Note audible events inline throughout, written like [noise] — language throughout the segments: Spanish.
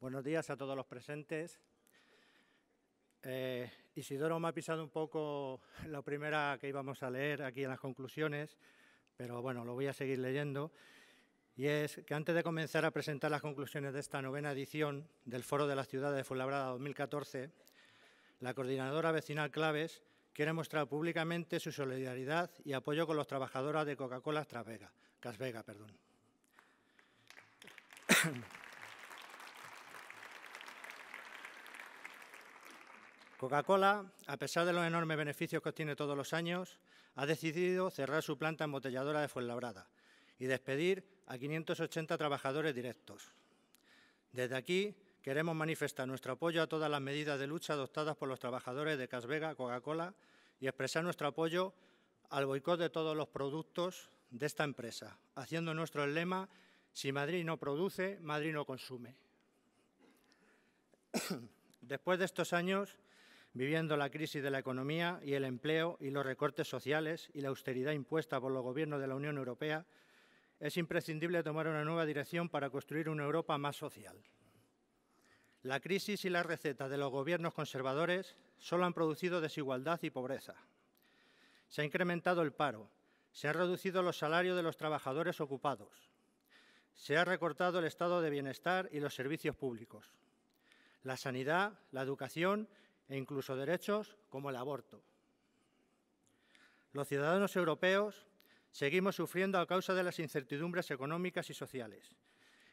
Buenos días a todos los presentes. Eh, Isidoro me ha pisado un poco [laughs] la primera que íbamos a leer aquí en las conclusiones, pero bueno, lo voy a seguir leyendo. Y es que antes de comenzar a presentar las conclusiones de esta novena edición del Foro de la Ciudad de Fuenlabrada 2014, la coordinadora vecinal Claves quiere mostrar públicamente su solidaridad y apoyo con los trabajadores de Coca-Cola Casvega. Perdón. Coca-Cola, a pesar de los enormes beneficios que obtiene todos los años, ha decidido cerrar su planta embotelladora de Fuenlabrada y despedir a 580 trabajadores directos. Desde aquí queremos manifestar nuestro apoyo a todas las medidas de lucha adoptadas por los trabajadores de Casvega Coca-Cola y expresar nuestro apoyo al boicot de todos los productos de esta empresa, haciendo nuestro lema si Madrid no produce, Madrid no consume. [coughs] Después de estos años viviendo la crisis de la economía y el empleo y los recortes sociales y la austeridad impuesta por los gobiernos de la Unión Europea, es imprescindible tomar una nueva dirección para construir una Europa más social. La crisis y la receta de los gobiernos conservadores solo han producido desigualdad y pobreza. Se ha incrementado el paro, se han reducido los salarios de los trabajadores ocupados, se ha recortado el estado de bienestar y los servicios públicos. La sanidad, la educación e incluso derechos como el aborto. Los ciudadanos europeos seguimos sufriendo a causa de las incertidumbres económicas y sociales.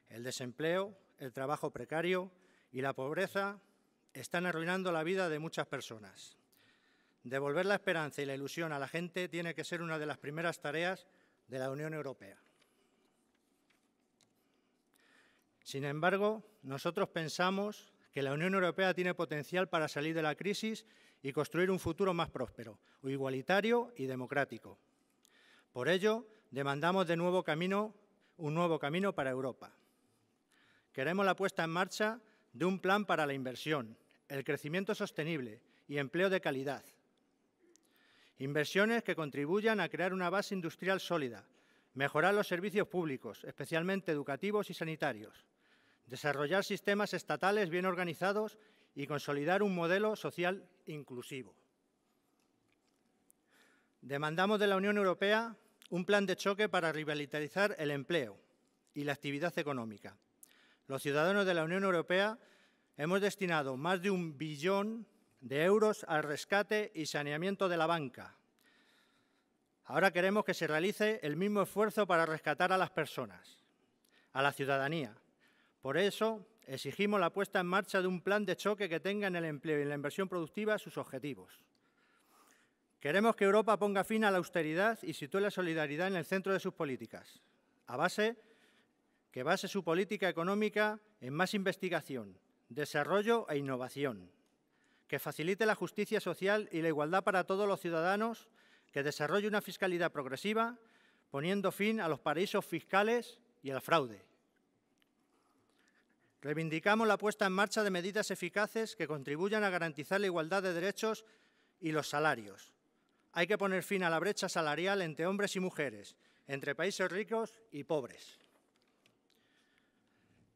El desempleo, el trabajo precario y la pobreza están arruinando la vida de muchas personas. Devolver la esperanza y la ilusión a la gente tiene que ser una de las primeras tareas de la Unión Europea. Sin embargo, nosotros pensamos que la Unión Europea tiene potencial para salir de la crisis y construir un futuro más próspero, igualitario y democrático. Por ello, demandamos de nuevo camino, un nuevo camino para Europa. Queremos la puesta en marcha de un plan para la inversión, el crecimiento sostenible y empleo de calidad. Inversiones que contribuyan a crear una base industrial sólida, mejorar los servicios públicos, especialmente educativos y sanitarios, desarrollar sistemas estatales bien organizados y consolidar un modelo social inclusivo. Demandamos de la Unión Europea un plan de choque para rivalitarizar el empleo y la actividad económica. Los ciudadanos de la Unión Europea hemos destinado más de un billón de euros al rescate y saneamiento de la banca. Ahora queremos que se realice el mismo esfuerzo para rescatar a las personas, a la ciudadanía, por eso, exigimos la puesta en marcha de un plan de choque que tenga en el empleo y en la inversión productiva sus objetivos. Queremos que Europa ponga fin a la austeridad y sitúe la solidaridad en el centro de sus políticas, a base que base su política económica en más investigación, desarrollo e innovación, que facilite la justicia social y la igualdad para todos los ciudadanos, que desarrolle una fiscalidad progresiva, poniendo fin a los paraísos fiscales y al fraude, Reivindicamos la puesta en marcha de medidas eficaces que contribuyan a garantizar la igualdad de derechos y los salarios. Hay que poner fin a la brecha salarial entre hombres y mujeres, entre países ricos y pobres.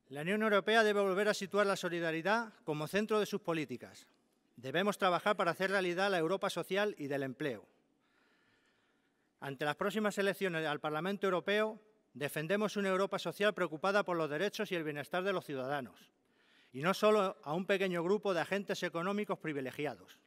La Unión Europea debe volver a situar la solidaridad como centro de sus políticas. Debemos trabajar para hacer realidad la Europa social y del empleo. Ante las próximas elecciones al Parlamento Europeo, Defendemos una Europa social preocupada por los derechos y el bienestar de los ciudadanos, y no solo a un pequeño grupo de agentes económicos privilegiados.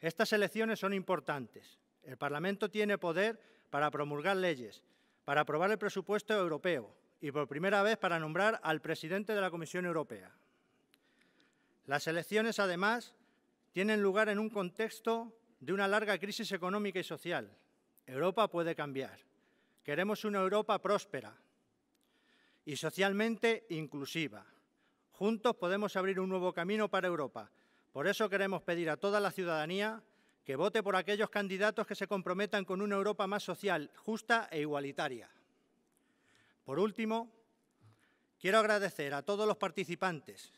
Estas elecciones son importantes. El Parlamento tiene poder para promulgar leyes, para aprobar el presupuesto europeo y por primera vez para nombrar al presidente de la Comisión Europea. Las elecciones, además, tienen lugar en un contexto de una larga crisis económica y social. Europa puede cambiar. Queremos una Europa próspera y socialmente inclusiva. Juntos podemos abrir un nuevo camino para Europa. Por eso queremos pedir a toda la ciudadanía que vote por aquellos candidatos que se comprometan con una Europa más social, justa e igualitaria. Por último, quiero agradecer a todos los participantes,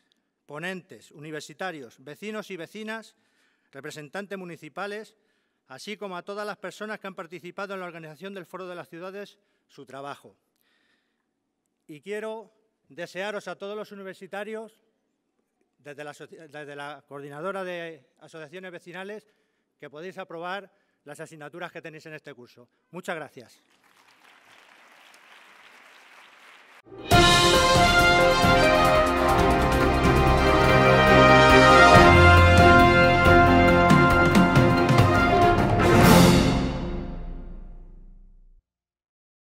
ponentes, universitarios, vecinos y vecinas, representantes municipales así como a todas las personas que han participado en la organización del Foro de las Ciudades, su trabajo. Y quiero desearos a todos los universitarios, desde la, Coordinadora de Asociaciones Vecinales, que podéis aprobar las asignaturas que tenéis en este curso. Muchas gracias.